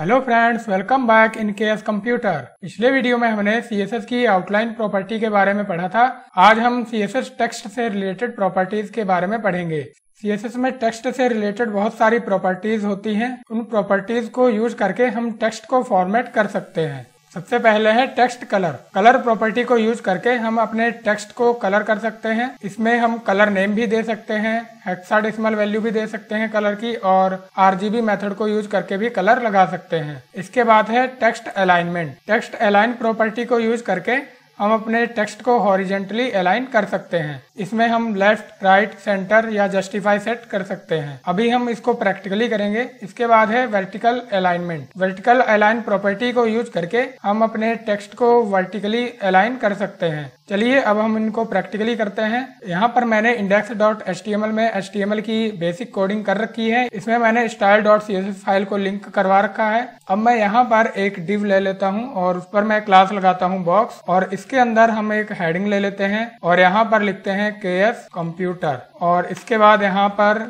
hello friends welcome back in K S computer पिछले video में हमने सी एस एस की आउटलाइन प्रॉपर्टी के बारे में पढ़ा था आज हम सी एस एस टेक्स्ट से रिलेटेड प्रॉपर्टीज के बारे में पढ़ेंगे सी एस एस में टेक्स्ट से रिलेटेड बहुत सारी प्रॉपर्टीज होती हैं उन प्रॉपर्टीज को यूज करके हम टेक्स्ट को फॉर्मेट कर सकते हैं सबसे पहले है टेक्स्ट कलर कलर प्रॉपर्टी को यूज करके हम अपने टेक्स्ट को कलर कर सकते हैं इसमें हम कलर नेम भी दे सकते हैं हेक्साडेसिमल वैल्यू भी दे सकते हैं कलर की और आरजीबी मेथड को यूज करके भी कलर लगा सकते हैं इसके बाद है text alignment text align property को यूज करके हम अपने टेक्स्ट को हॉरिजेंटली अलाइन कर सकते हैं इसमें हम लेफ्ट राइट सेंटर या जस्टिफाई सेट कर सकते हैं अभी हम इसको प्रैक्टिकली करेंगे इसके बाद है vertical alignment vertical align property को यूज करके हम अपने टेक्स्ट को वर्टिकली अलाइन कर सकते हैं चलिए अब हम इनको प्रैक्टिकली करते हैं यहाँ पर मैंने index dot H T M L में एच टी एम एल की बेसिक कोडिंग कर रखी है इसमें मैंने style dot C S S file को लिंक करवा रखा है अब मैं यहाँ पर एक डिव ले लेता हूँ और उस पर मैं क्लास लगाता हूँ बॉक्स और इस इसके अंदर हम एक हेडिंग ले लेते हैं और यहाँ पर लिखते हैं के एस कंप्यूटर और इसके बाद यहाँ पर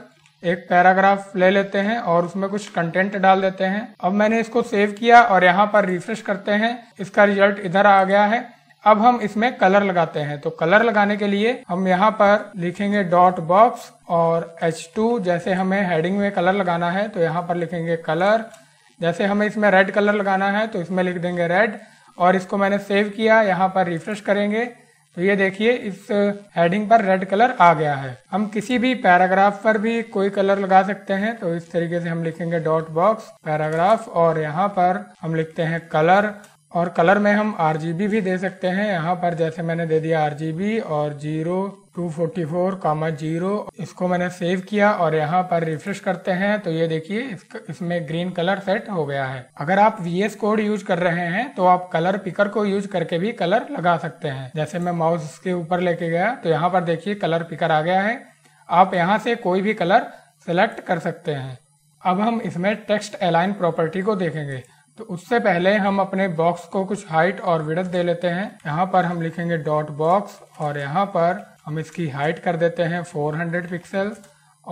एक पैराग्राफ ले लेते हैं और उसमें कुछ कंटेंट डाल देते हैं अब मैंने इसको सेव किया और यहाँ पर रिफ्रेश करते हैं इसका रिजल्ट इधर आ गया है अब हम इसमें कलर लगाते हैं तो कलर लगाने के लिए हम यहाँ पर लिखेंगे डॉट बॉक्स और H2 जैसे हमें हेडिंग में कलर लगाना है तो यहाँ पर लिखेंगे कलर जैसे हमें इसमें रेड कलर लगाना है तो इसमें लिख देंगे रेड और इसको मैंने सेव किया यहाँ पर रिफ्रेश करेंगे तो ये देखिए इस हेडिंग पर रेड कलर आ गया है हम किसी भी पैराग्राफ पर भी कोई कलर लगा सकते हैं तो इस तरीके से हम लिखेंगे डॉट बॉक्स पैराग्राफ और यहाँ पर हम लिखते हैं कलर और कलर में हम आर भी दे सकते हैं यहाँ पर जैसे मैंने दे दिया आर और zero two forty four comma zero इसको मैंने सेव किया और यहाँ पर रिफ्रेश करते हैं तो ये देखिए इसमें ग्रीन कलर सेट हो गया है अगर आप वी कोड यूज कर रहे हैं तो आप कलर पिकर को यूज करके भी कलर लगा सकते हैं जैसे मैं माउस के ऊपर लेके गया तो यहाँ पर देखिए कलर पिकर आ गया है आप यहाँ से कोई भी कलर सेलेक्ट कर सकते हैं अब हम इसमें टेक्स्ट अलाइन प्रॉपर्टी को देखेंगे तो उससे पहले हम अपने बॉक्स को कुछ हाइट और विड़त दे लेते हैं यहाँ पर हम लिखेंगे डॉट बॉक्स और यहाँ पर हम इसकी हाइट कर देते हैं 400 पिक्सल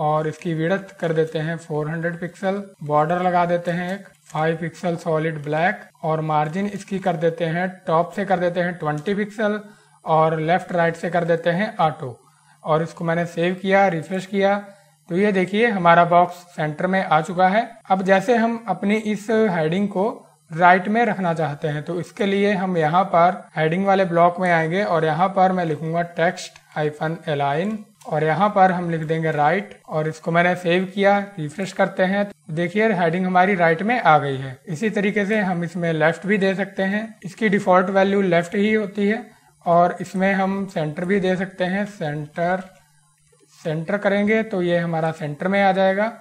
और इसकी विड़त कर देते हैं 400 पिक्सल बॉर्डर लगा देते हैं एक 5 पिक्सल सॉलिड ब्लैक और मार्जिन इसकी कर देते हैं टॉप से कर देते हैं ट्वेंटी पिक्सल और लेफ्ट राइट से कर देते हैं ऑटो और इसको मैंने सेव किया रिफ्रेश किया तो ये देखिए हमारा बॉक्स सेंटर में आ चुका है अब जैसे हम अपनी इस हेडिंग को राइट में रखना चाहते हैं तो इसके लिए हम यहाँ पर हेडिंग वाले ब्लॉक में आएंगे और यहाँ पर मैं लिखूंगा टेक्स्ट आईफन एलाइन और यहाँ पर हम लिख देंगे राइट और इसको मैंने सेव किया रिफ्रेश करते हैं तो देखिए हेडिंग हमारी राइट में आ गई है इसी तरीके से हम इसमें लेफ्ट भी दे सकते हैं इसकी डिफॉल्ट वैल्यू लेफ्ट ही होती है और इसमें हम सेंटर भी दे सकते हैं सेंटर सेंटर करेंगे तो ये हमारा सेंटर में आ जाएगा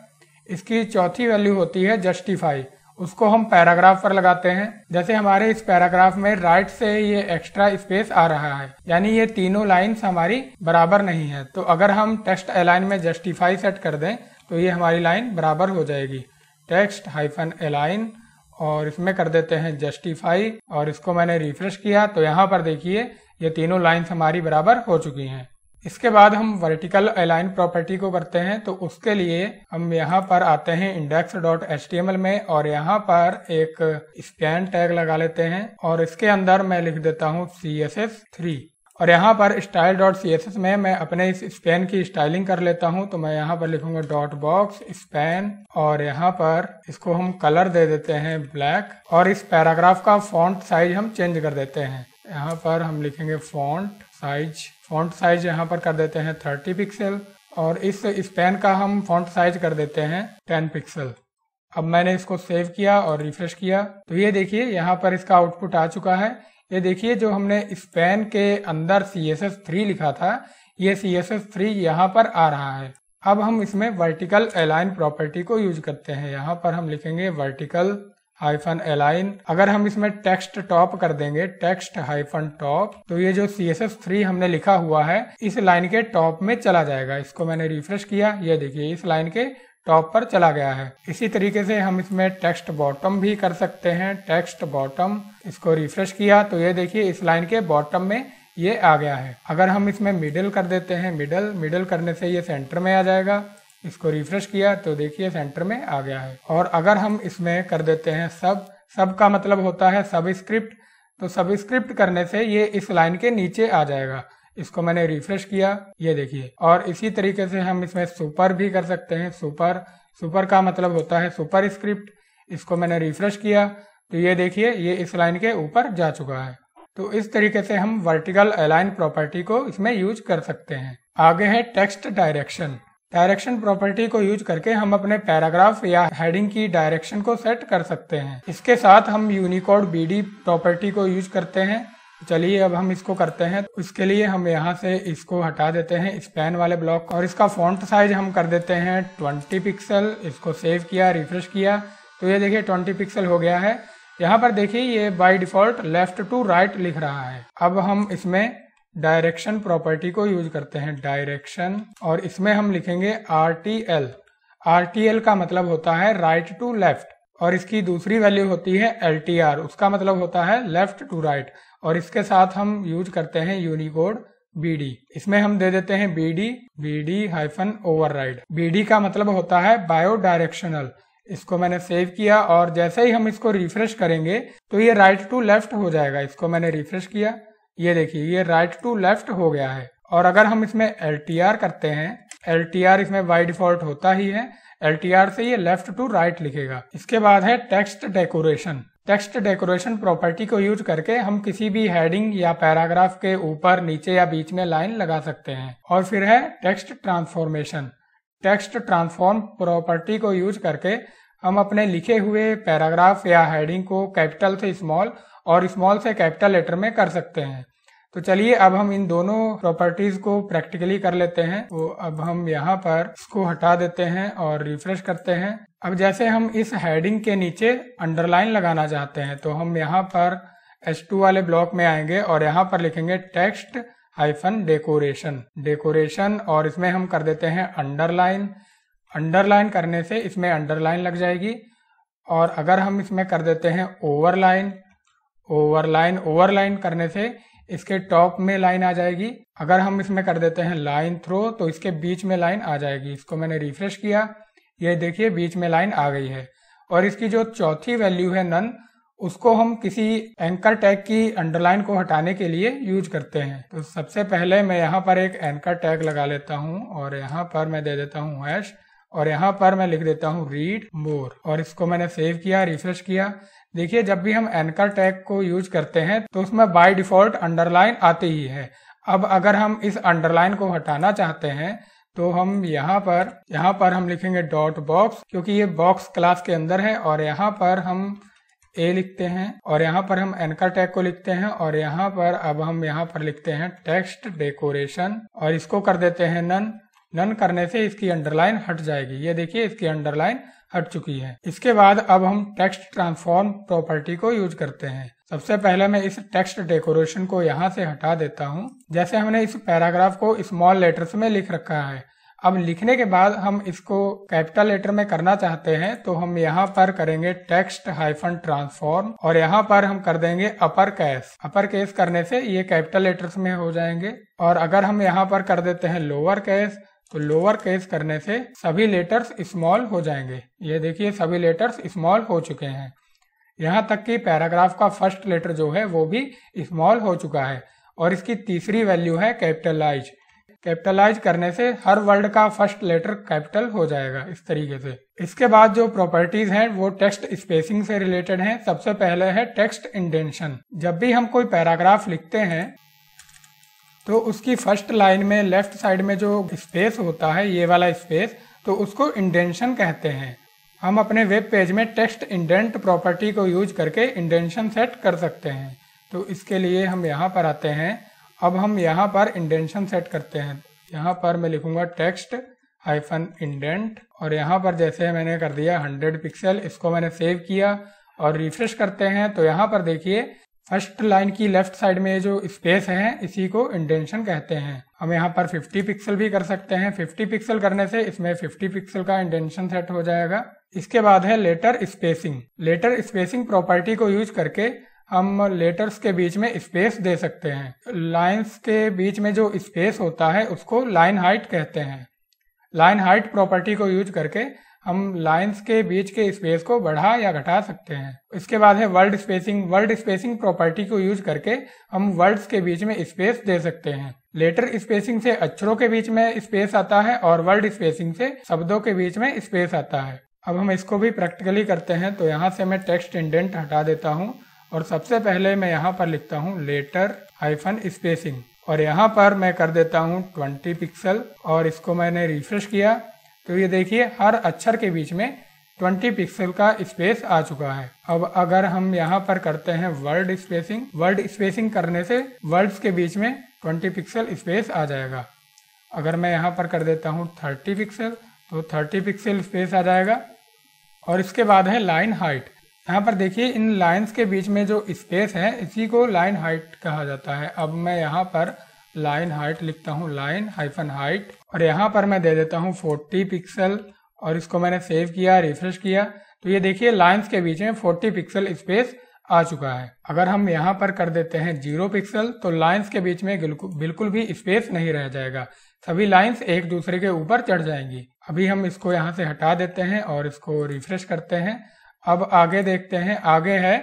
इसकी चौथी वैल्यू होती है जस्टिफाई उसको हम पैराग्राफ पर लगाते हैं जैसे हमारे इस पैराग्राफ में राइट से ये एक्स्ट्रा स्पेस आ रहा है यानी ये तीनों लाइंस हमारी बराबर नहीं है तो अगर हम टेक्स्ट अलाइन में जस्टिफाई सेट कर दें तो ये हमारी लाइन बराबर हो जाएगी टेक्स्ट हाइफन अलाइन और इसमें कर देते हैं जस्टिफाई और इसको मैंने रिफ्रेश किया तो यहाँ पर देखिए ये तीनों लाइन्स हमारी बराबर हो चुकी हैं इसके बाद हम वर्टिकल अलाइन प्रॉपर्टी को करते हैं तो उसके लिए हम यहाँ पर आते हैं इंडेक्स डॉट एच में और यहाँ पर एक स्कैन टैग लगा लेते हैं और इसके अंदर मैं लिख देता हूँ सी एस एस थ्री और यहाँ पर style dot C S S में मैं अपने इस स्पेन की स्टाइलिंग कर लेता हूँ तो मैं यहाँ पर लिखूंगा डॉट बॉक्स स्पेन और यहाँ पर इसको हम कलर दे देते हैं ब्लैक और इस पैराग्राफ का फॉन्ट साइज हम चेंज कर देते हैं यहाँ पर हम लिखेंगे फॉन्ट साइज फॉन्ट साइज यहाँ पर कर देते हैं थर्टी पिक्सल और इस स्पेन का हम फॉन्ट साइज कर देते हैं टेन पिक्सल अब मैंने इसको सेव किया और रिफ्रेश किया तो ये देखिए यहाँ पर इसका आउटपुट आ चुका है ये देखिए जो हमने स्पेन के अंदर सी एस एस थ्री लिखा था ये सी एस एस थ्री यहाँ पर आ रहा है अब हम इसमें वर्टिकल अलाइन प्रॉपर्टी को यूज करते हैं यहाँ पर हम लिखेंगे वर्टिकल हाइफन एलाइन अगर हम इसमें टेक्स्ट टॉप कर देंगे टेक्स्ट हाइफन टॉप तो ये जो सी एस एस थ्री हमने लिखा हुआ है इस लाइन के टॉप में चला जाएगा इसको मैंने रिफ्रेश किया ये देखिए इस लाइन के टॉप पर चला गया है इसी तरीके से हम इसमें टेक्स्ट बॉटम भी कर सकते हैं टेक्स्ट बॉटम इसको रिफ्रेश किया तो ये देखिए इस लाइन के बॉटम में ये आ गया है अगर हम इसमें मिडल कर देते हैं मिडल मिडल करने से ये सेंटर में आ जाएगा इसको रिफ्रेश किया तो देखिए सेंटर में आ गया है और अगर हम इसमें कर देते हैं सब सब का मतलब होता है सब स्क्रिप्ट तो सब स्क्रिप्ट करने से ये इस लाइन के नीचे आ जाएगा इसको मैंने रिफ्रेश किया ये देखिए और इसी तरीके से हम इसमें सुपर भी कर सकते हैं सुपर सुपर का मतलब होता है सुपर स्क्रिप्ट इसको मैंने रिफ्रेश किया तो ये देखिए ये इस लाइन के ऊपर जा चुका है तो इस तरीके से हम वर्टिकल अलाइन प्रॉपर्टी को इसमें यूज कर सकते हैं आगे है टेक्स्ट डायरेक्शन डायरेक्शन प्रॉपर्टी को यूज करके हम अपने पैराग्राफ या हेडिंग की डायरेक्शन को सेट कर सकते हैं इसके साथ हम यूनिकोड डी प्रॉपर्टी को यूज करते हैं चलिए अब हम इसको करते हैं तो इसके लिए हम यहाँ से इसको हटा देते हैं स्पेन वाले ब्लॉक और इसका फॉन्ट साइज हम कर देते हैं 20 पिक्सल इसको सेव किया रिफ्रेश किया तो ये देखिए 20 पिक्सल हो गया है यहाँ पर देखिए ये by default left to right लिख रहा है अब हम इसमें डायरेक्शन प्रॉपर्टी को यूज करते हैं डायरेक्शन और इसमें हम लिखेंगे R T L R T L का मतलब होता है राइट टू लेफ्ट और इसकी दूसरी वैल्यू होती है एल टी आर उसका मतलब होता है लेफ्ट टू राइट और इसके साथ हम यूज करते हैं यूनिकोड डी इसमें हम दे देते हैं B D hyphen over B D का मतलब होता है बायो डायरेक्शनल इसको मैंने सेव किया और जैसे ही हम इसको रिफ्रेश करेंगे तो ये राइट टू लेफ्ट हो जाएगा इसको मैंने रिफ्रेश किया ये देखिए ये राइट टू लेफ्ट हो गया है और अगर हम इसमें एल करते हैं एल इसमें बाई डिफॉल्ट होता ही है एल से ये लेफ्ट टू राइट लिखेगा इसके बाद है text decoration text decoration property को यूज करके हम किसी भी हेडिंग या पैराग्राफ के ऊपर नीचे या बीच में लाइन लगा सकते हैं और फिर है text transformation text transform property को यूज करके हम अपने लिखे हुए पैराग्राफ या हेडिंग को कैपिटल से स्मॉल और स्मॉल से कैपिटल लेटर में कर सकते हैं तो चलिए अब हम इन दोनों प्रॉपर्टीज को प्रैक्टिकली कर लेते हैं तो अब हम यहाँ पर इसको हटा देते हैं और रिफ्रेश करते हैं अब जैसे हम इस हेडिंग के नीचे अंडरलाइन लगाना चाहते हैं तो हम यहाँ पर टू वाले ब्लॉक में आएंगे और यहाँ पर लिखेंगे टेक्स्ट हाइफन डेकोरेशन डेकोरेशन और इसमें हम कर देते हैं अंडरलाइन अंडरलाइन करने से इसमें अंडरलाइन लग जाएगी और अगर हम इसमें कर देते हैं overline over line over line करने से इसके टॉप में लाइन आ जाएगी अगर हम इसमें कर देते हैं लाइन थ्रो तो इसके बीच में लाइन आ जाएगी इसको मैंने रिफ्रेश किया ये देखिए बीच में लाइन आ गई है और इसकी जो चौथी वैल्यू है नन उसको हम किसी एंकर टैग की अंडरलाइन को हटाने के लिए यूज करते हैं तो सबसे पहले मैं यहाँ पर एक एंकर टैग लगा लेता हूँ और यहाँ पर मैं दे देता हूँ हैश और यहाँ पर मैं लिख देता हूँ रीड मोर और इसको मैंने सेव किया रिफ्रेश किया देखिए जब भी हम एंकर टैग को यूज करते हैं तो उसमें बाय डिफॉल्ट अंडरलाइन आती ही है अब अगर हम इस अंडरलाइन को हटाना चाहते हैं तो हम यहाँ पर यहाँ पर हम लिखेंगे डॉट बॉक्स क्योंकि ये बॉक्स क्लास के अंदर है और यहाँ पर हम ए लिखते हैं और यहाँ पर हम एनकर टैग को लिखते हैं और यहाँ पर अब हम यहाँ पर लिखते हैं टेक्स्ट डेकोरेशन और इसको कर देते हैं नन नन करने से इसकी अंडरलाइन हट जाएगी ये देखिए इसकी अंडरलाइन हट चुकी है इसके बाद अब हम टेक्स्ट ट्रांसफॉर्म प्रॉपर्टी को यूज करते हैं सबसे पहले मैं इस टेक्स्ट डेकोरेशन को यहाँ से हटा देता हूँ जैसे हमने इस पैराग्राफ को स्मॉल लेटर्स में लिख रखा है अब लिखने के बाद हम इसको कैपिटल लेटर में करना चाहते हैं तो हम यहाँ पर करेंगे टेक्स्ट हाइफन ट्रांसफॉर्म और यहाँ पर हम कर देंगे अपर कैस अपर केस करने से ये कैपिटल लेटर्स में हो जाएंगे और अगर हम यहाँ पर कर देते हैं लोअर कैस तो लोअर केस करने से सभी लेटर्स स्मॉल हो जाएंगे ये देखिए सभी लेटर्स स्मॉल हो चुके हैं यहाँ तक कि पैराग्राफ का फर्स्ट लेटर जो है वो भी स्मॉल हो चुका है और इसकी तीसरी वैल्यू है कैपिटलाइज कैपिटलाइज करने से हर वर्ड का फर्स्ट लेटर कैपिटल हो जाएगा इस तरीके से इसके बाद जो प्रॉपर्टीज हैं वो टेक्स्ट स्पेसिंग से रिलेटेड हैं सबसे पहले है टेक्स्ट इंडेंशन जब भी हम कोई पैराग्राफ लिखते हैं तो उसकी फर्स्ट लाइन में लेफ्ट साइड में जो स्पेस होता है ये वाला स्पेस तो उसको इंडेंशन कहते हैं हम अपने वेब पेज में टेक्स्ट इंडेंट प्रॉपर्टी को यूज करके इंडेंशन सेट कर सकते हैं तो इसके लिए हम यहाँ पर आते हैं अब हम यहाँ पर इंडेंशन सेट करते हैं यहाँ पर मैं लिखूंगा टेक्स्ट हाइफन इंडेंट और यहाँ पर जैसे मैंने कर दिया 100 पिक्सल इसको मैंने सेव किया और रिफ्रेश करते हैं तो यहाँ पर देखिए फर्स्ट लाइन की लेफ्ट साइड में जो स्पेस है इसी को इंडेंशन कहते हैं हम यहाँ पर 50 पिक्सल भी कर सकते हैं 50 पिक्सल करने से इसमें 50 पिक्सल का इंडेंशन सेट हो जाएगा इसके बाद है letter spacing letter spacing property को यूज करके हम लेटर्स के बीच में स्पेस दे सकते हैं लाइन्स के बीच में जो स्पेस होता है उसको लाइन हाइट कहते हैं लाइन हाइट प्रॉपर्टी को यूज करके हम लाइंस के बीच के स्पेस को बढ़ा या घटा सकते हैं इसके बाद है world spacing world spacing property को यूज करके हम वर्ड्स के बीच में स्पेस दे सकते हैं लेटर स्पेसिंग से अक्षरों के बीच में स्पेस आता है और वर्ड स्पेसिंग से शब्दों के बीच में स्पेस आता है अब हम इसको भी प्रैक्टिकली करते हैं तो यहाँ से मैं टेक्स्ट इंडेंट हटा देता हूँ और सबसे पहले मैं यहाँ पर लिखता हूँ लेटर हाइफन स्पेसिंग और यहाँ पर मैं कर देता हूँ 20 पिक्सल और इसको मैंने रिफ्रेश किया तो ये देखिए हर अक्षर के बीच में 20 पिक्सल का स्पेस आ चुका है अब अगर हम यहाँ पर करते हैं वर्ड स्पेसिंग वर्ड स्पेसिंग करने से वर्ड्स के बीच में 20 पिक्सल स्पेस आ जाएगा अगर मैं यहाँ पर कर देता हूँ 30 पिक्सल तो 30 पिक्सल स्पेस आ जाएगा और इसके बाद है लाइन हाइट यहाँ पर देखिए इन लाइंस के बीच में जो स्पेस है इसी को लाइन हाइट कहा जाता है अब मैं यहाँ पर लाइन हाइट लिखता हूँ लाइन हाइफन हाइट और यहाँ पर मैं दे देता हूँ 40 पिक्सल और इसको मैंने सेव किया रिफ्रेश किया तो ये देखिए लाइंस के बीच में 40 पिक्सल स्पेस आ चुका है अगर हम यहाँ पर कर देते हैं जीरो पिक्सल तो लाइंस के बीच में बिल्कुल भी स्पेस नहीं रह जाएगा सभी लाइंस एक दूसरे के ऊपर चढ़ जाएंगी अभी हम इसको यहाँ से हटा देते हैं और इसको रिफ्रेश करते हैं अब आगे देखते हैं आगे है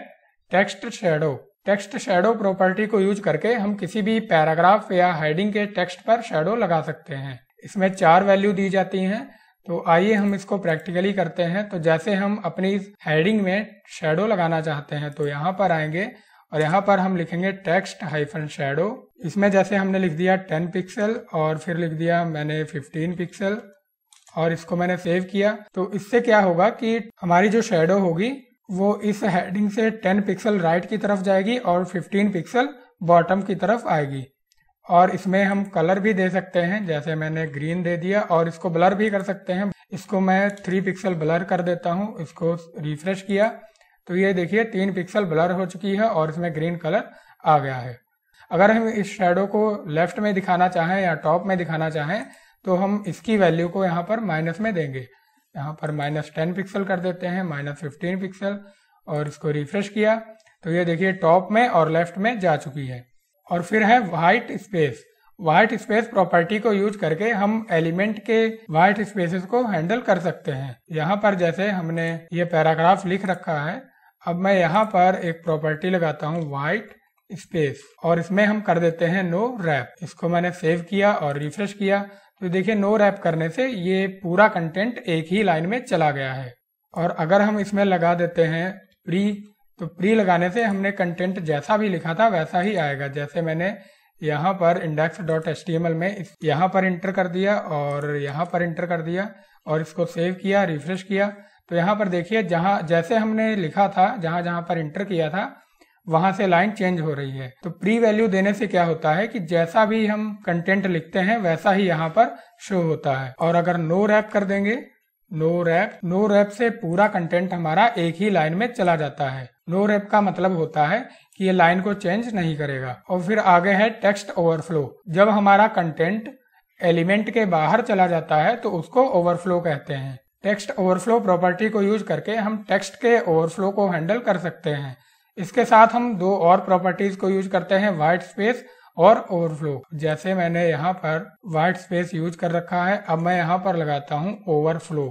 text shadow text shadow property को यूज करके हम किसी भी पैराग्राफ या हेडिंग के टेक्स्ट पर शेडो लगा सकते हैं इसमें चार वैल्यू दी जाती हैं तो आइए हम इसको प्रैक्टिकली करते हैं तो जैसे हम अपनी हेडिंग में शेडो लगाना चाहते हैं तो यहाँ पर आएंगे और यहाँ पर हम लिखेंगे टेक्स्ट हाइफन शेडो इसमें जैसे हमने लिख दिया टेन पिक्सल और फिर लिख दिया मैंने फिफ्टीन पिक्सल और इसको मैंने सेव किया तो इससे क्या होगा कि हमारी जो शेडो होगी वो इस हेडिंग से 10 पिक्सल राइट की तरफ जाएगी और 15 पिक्सल बॉटम की तरफ आएगी और इसमें हम कलर भी दे सकते हैं जैसे मैंने ग्रीन दे दिया और इसको ब्लर भी कर सकते हैं इसको मैं थ्री पिक्सल ब्लर कर देता हूँ इसको रिफ्रेश किया तो ये देखिए तीन पिक्सल ब्लर हो चुकी है और इसमें ग्रीन कलर आ गया है अगर हम इस शेडो को लेफ्ट में दिखाना चाहें या टॉप में दिखाना चाहें तो हम इसकी वैल्यू को यहाँ पर माइनस में देंगे यहाँ पर माइनस टेन पिक्सल कर देते हैं माइनस फिफ्टीन पिक्सल और इसको रिफ्रेश किया तो ये देखिए टॉप में और लेफ्ट में जा चुकी है और फिर है white space white space property को यूज करके हम एलिमेंट के वाइट स्पेसेस को हैंडल कर सकते हैं यहाँ पर जैसे हमने ये पैराग्राफ लिख रखा है अब मैं यहाँ पर एक प्रॉपर्टी लगाता हूँ वाइट स्पेस और इसमें हम कर देते हैं नो रैप इसको मैंने सेव किया और रिफ्रेश किया तो देखिए नो रैप करने से ये पूरा कंटेंट एक ही लाइन में चला गया है और अगर हम इसमें लगा देते हैं प्री तो प्री लगाने से हमने कंटेंट जैसा भी लिखा था वैसा ही आएगा जैसे मैंने यहाँ पर index dot S T M L में यहाँ पर इंटर कर दिया और यहाँ पर इंटर कर दिया और इसको सेव किया रिफ्रेश किया तो यहाँ पर देखिए जहाँ जैसे हमने लिखा था जहाँ जहाँ पर इंटर किया था वहां से लाइन चेंज हो रही है तो प्री वैल्यू देने से क्या होता है कि जैसा भी हम कंटेंट लिखते हैं वैसा ही यहाँ पर शो होता है और अगर नो रैप कर देंगे नो रैप नो रैप से पूरा कंटेंट हमारा एक ही लाइन में चला जाता है नो रैप का मतलब होता है कि ये लाइन को चेंज नहीं करेगा और फिर आगे है टेक्स्ट ओवरफ्लो जब हमारा कंटेंट एलिमेंट के बाहर चला जाता है तो उसको ओवरफ्लो कहते हैं टेक्स्ट ओवरफ्लो प्रॉपर्टी को यूज करके हम टेक्स्ट के ओवरफ्लो को हैंडल कर सकते हैं इसके साथ हम दो और प्रॉपर्टीज को यूज करते हैं व्हाइट स्पेस और ओवरफ्लो जैसे मैंने यहाँ पर व्हाइट स्पेस यूज कर रखा है अब मैं यहाँ पर लगाता हूँ ओवरफ्लो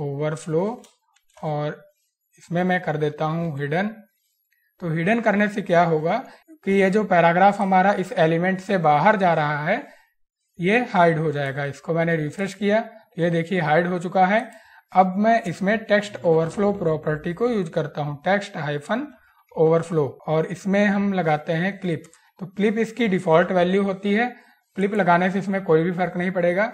ओवरफ्लो और इसमें मैं कर देता हूँ हिडन तो हिडन करने से क्या होगा कि ये जो पैराग्राफ हमारा इस एलिमेंट से बाहर जा रहा है ये हाइड हो जाएगा इसको मैंने रिफ्रेश किया ये देखिए हाइड हो चुका है अब मैं इसमें टेक्स्ट ओवरफ्लो प्रॉपर्टी को यूज करता हूँ टेक्स्ट हाइफन ओवरफ्लो और इसमें हम लगाते हैं क्लिप तो क्लिप इसकी डिफॉल्ट वैल्यू होती है क्लिप लगाने से इसमें कोई भी फर्क नहीं पड़ेगा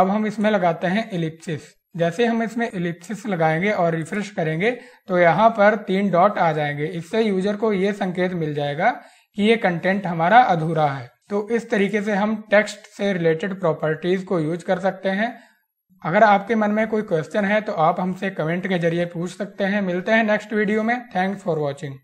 अब हम इसमें लगाते हैं इलिप्सिस जैसे हम इसमें इलिप्सिस लगाएंगे और रिफ्रेश करेंगे तो यहाँ पर तीन डॉट आ जाएंगे इससे यूजर को ये संकेत मिल जाएगा कि ये कंटेंट हमारा अधूरा है तो इस तरीके से हम टेक्स्ट से रिलेटेड प्रॉपर्टीज को यूज कर सकते हैं अगर आपके मन में कोई क्वेश्चन है तो आप हमसे कमेंट के जरिए पूछ सकते हैं मिलते हैं नेक्स्ट वीडियो में थैंक्स फॉर वॉचिंग